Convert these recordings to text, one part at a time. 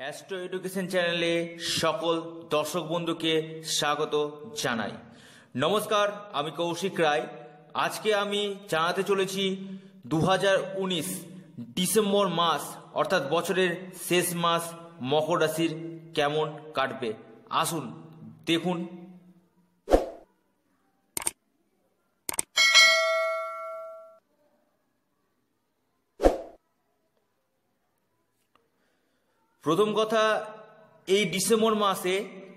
astro education চ্যানেলে সকল দর্শক বন্ধুকে স্বাগত জানাই নমস্কার আমি কৌশিক রায় আজকে আমি জানাতে চলেছি দু ডিসেম্বর মাস অর্থাৎ বছরের শেষ মাস মকর রাশির কেমন কাটবে আসুন দেখুন প্রথম কথা এই ডিসেম্বর মাসে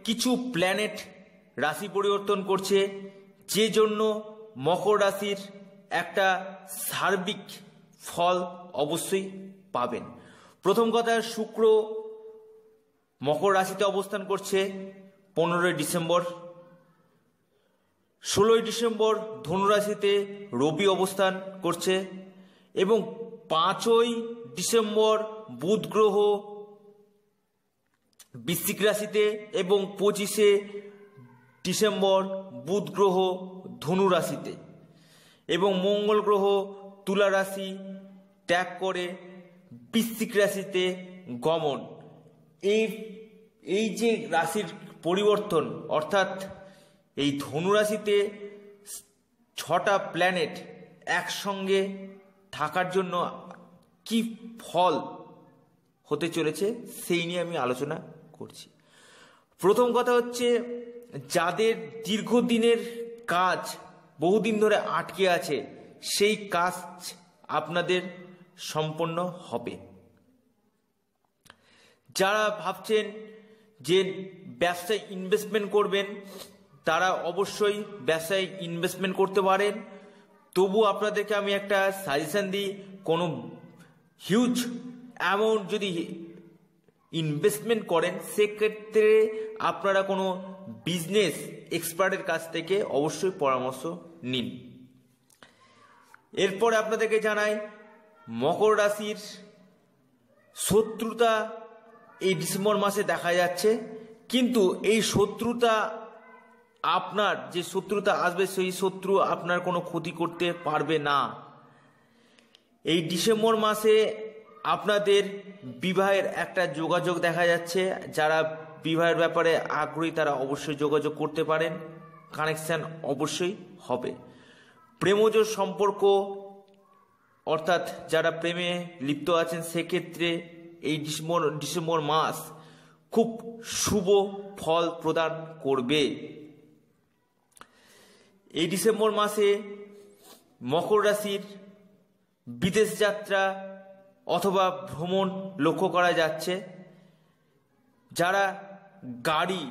কিছু প্ল্যানেট রাশি পরিবর্তন করছে যে জন্য মকর রাশির একটা সার্বিক ফল অবশ্যই পাবেন প্রথম কথা শুক্র মকর রাশিতে অবস্থান করছে পনেরোই ডিসেম্বর ষোলোই ডিসেম্বর ধনুরাশিতে রবি অবস্থান করছে এবং পাঁচই ডিসেম্বর বুধ গ্রহ বৃশ্চিক রাশিতে এবং পঁচিশে ডিসেম্বর বুধ গ্রহ ধনু রাশিতে এবং মঙ্গল গ্রহ তুলা রাশি ত্যাগ করে বৃশ্চিক রাশিতে গমন এই এই যে রাশির পরিবর্তন অর্থাৎ এই ধনু রাশিতে ছটা প্ল্যানেট একসঙ্গে থাকার জন্য কি ফল হতে চলেছে সেই নিয়ে আমি আলোচনা করছি প্রথম কথা হচ্ছে যাদের দীর্ঘদিনের কাজ বহুদিন ধরে আটকে আছে সেই কাজ আপনাদের সম্পন্ন হবে যারা ভাবছেন যে ব্যবসায় ইনভেস্টমেন্ট করবেন তারা অবশ্যই ব্যবসায় ইনভেস্টমেন্ট করতে পারেন তবু আপনাদেরকে আমি একটা সাজেশান দিই কোনো হিউজ অ্যামাউন্ট যদি ইনভেস্টমেন্ট করেন সেক্ষেত্রে আপনারা কোনো বিজনেস এক্সপার্টের কাছ থেকে অবশ্যই পরামর্শ নিন এরপরে আপনাদেরকে জানাই মকর রাশির শত্রুতা এই ডিসেম্বর মাসে দেখা যাচ্ছে কিন্তু এই শত্রুতা আপনার যে শত্রুতা আসবে সেই শত্রু আপনার কোনো ক্ষতি করতে পারবে না এই ডিসেম্বর মাসে আপনাদের বিবাহের একটা যোগাযোগ দেখা যাচ্ছে যারা বিবাহের ব্যাপারে আগ্রহী তারা অবশ্যই যোগাযোগ করতে পারেন কানেকশান অবশ্যই হবে প্রেমজ সম্পর্ক অর্থাৎ যারা প্রেমে লিপ্ত আছেন সেক্ষেত্রে এই ডিসেম্বর ডিসেম্বর মাস খুব শুভ ফল প্রদান করবে এই ডিসেম্বর মাসে মকর রাশির বিদেশ যাত্রা অথবা ভ্রমণ লক্ষ্য করা যাচ্ছে যারা গাড়ি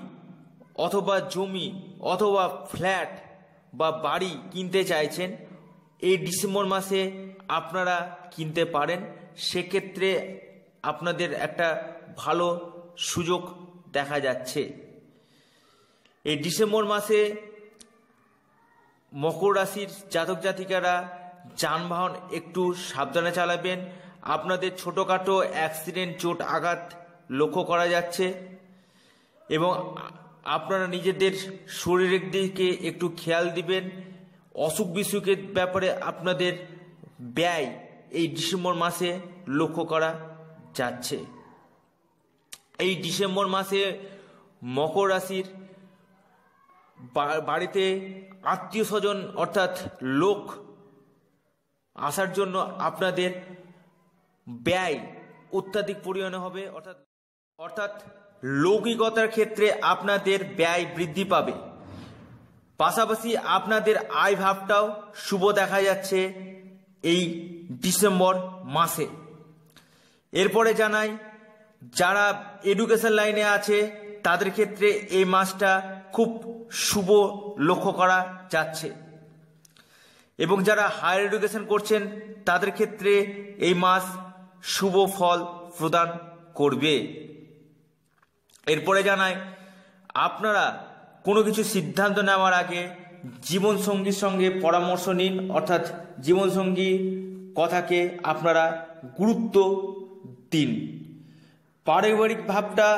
অথবা জমি অথবা ফ্ল্যাট বা বাড়ি কিনতে চাইছেন এই ডিসেম্বর মাসে আপনারা কিনতে পারেন সেক্ষেত্রে আপনাদের একটা ভালো সুযোগ দেখা যাচ্ছে এই ডিসেম্বর মাসে মকর রাশির জাতক জাতিকারা যানবাহন একটু সাবধানে চালাবেন আপনাদের ছোটোখাটো অ্যাক্সিডেন্ট চোট আঘাত লক্ষ্য করা যাচ্ছে এবং আপনারা নিজেদের শরীরের দিকে একটু খেয়াল দিবেন অসুখ বিসুখের ব্যাপারে আপনাদের ব্যয় এই ডিসেম্বর মাসে লক্ষ্য করা যাচ্ছে এই ডিসেম্বর মাসে মকর রাশির বাড়িতে আত্মীয় স্বজন অর্থাৎ লোক আসার জন্য আপনাদের ব্যয় অত্যাধিক পরিমাণে হবে অর্থাৎ অর্থাৎ লৌকিকতার ক্ষেত্রে আপনাদের ব্যয় বৃদ্ধি পাবে পাশাপাশি আপনাদের আয় ভাবটাও শুভ দেখা যাচ্ছে এই ডিসেম্বর মাসে এরপরে জানাই যারা এডুকেশন লাইনে আছে তাদের ক্ষেত্রে এই মাসটা খুব শুভ লক্ষ্য করা যাচ্ছে এবং যারা হায়ার এডুকেশন করছেন তাদের ক্ষেত্রে এই মাস শুভ ফল প্রদান করবে এরপরে জানায় আপনারা কোনো কিছু সিদ্ধান্ত নেওয়ার আগে জীবনসঙ্গীর সঙ্গে পরামর্শ নিন অর্থাৎ জীবনসঙ্গী কথাকে আপনারা গুরুত্ব দিন পারিবারিক ভাবটা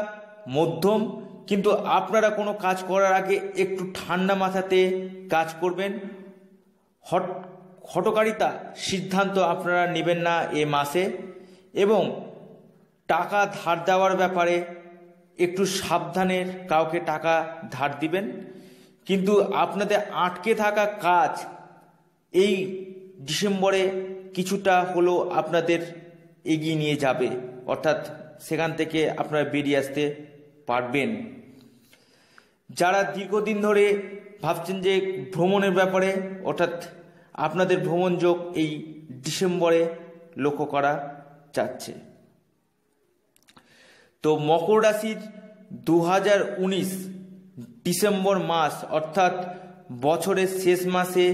মধ্যম কিন্তু আপনারা কোনো কাজ করার আগে একটু ঠান্ডা মাথাতে কাজ করবেন হট হটকারিতা সিদ্ধান্ত আপনারা নেবেন না এ মাসে এবং টাকা ধার দেওয়ার ব্যাপারে একটু সাবধানের কাউকে টাকা ধার দিবেন কিন্তু আপনাদের আটকে থাকা কাজ এই ডিসেম্বরে কিছুটা হলেও আপনাদের এগিয়ে নিয়ে যাবে অর্থাৎ সেখান থেকে আপনারা বেরিয়ে আসতে পারবেন যারা দীর্ঘদিন ধরে ভাবছেন যে ভ্রমণের ব্যাপারে অর্থাৎ আপনাদের ভ্রমণ যোগ এই ডিসেম্বরে লক্ষ্য করা যাচ্ছে তো মকর রাশির দু ডিসেম্বর মাস অর্থাৎ বছরের শেষ মাসে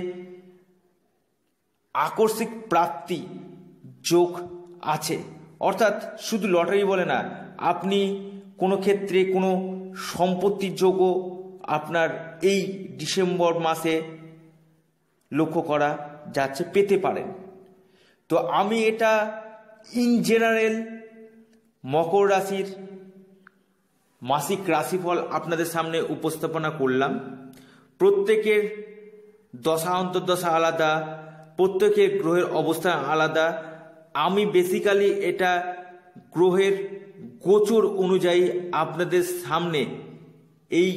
আকস্মিক প্রাপ্তি যোগ আছে অর্থাৎ শুধু লটারি বলে না আপনি কোনো ক্ষেত্রে কোনো সম্পত্তির যোগও আপনার এই ডিসেম্বর মাসে লক্ষ্য করা যাচ্ছে পেতে পারেন তো আমি এটা ইন জেনারেল মকর রাশির মাসিক রাশিফল আপনাদের সামনে উপস্থাপনা করলাম প্রত্যেকের দশা অন্তর্দশা আলাদা প্রত্যেকের গ্রহের অবস্থান আলাদা আমি বেসিক্যালি এটা গ্রহের গোচর অনুযায়ী আপনাদের সামনে এই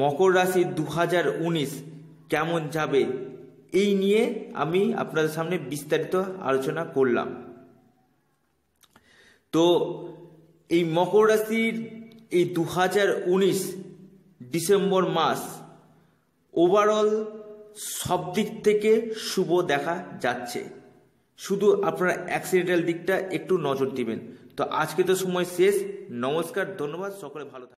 মকর রাশি দু কেমন যাবে এই নিয়ে আমি আপনাদের সামনে বিস্তারিত আলোচনা করলাম তো এই মকর রাশির এই দু ডিসেম্বর মাস ওভারঅল সব দিক থেকে শুভ দেখা যাচ্ছে শুধু আপনারা অ্যাক্সিডেন্টাল দিকটা একটু নজর দিবেন তো আজকে তো সময় শেষ নমস্কার ধন্যবাদ সকলে ভালো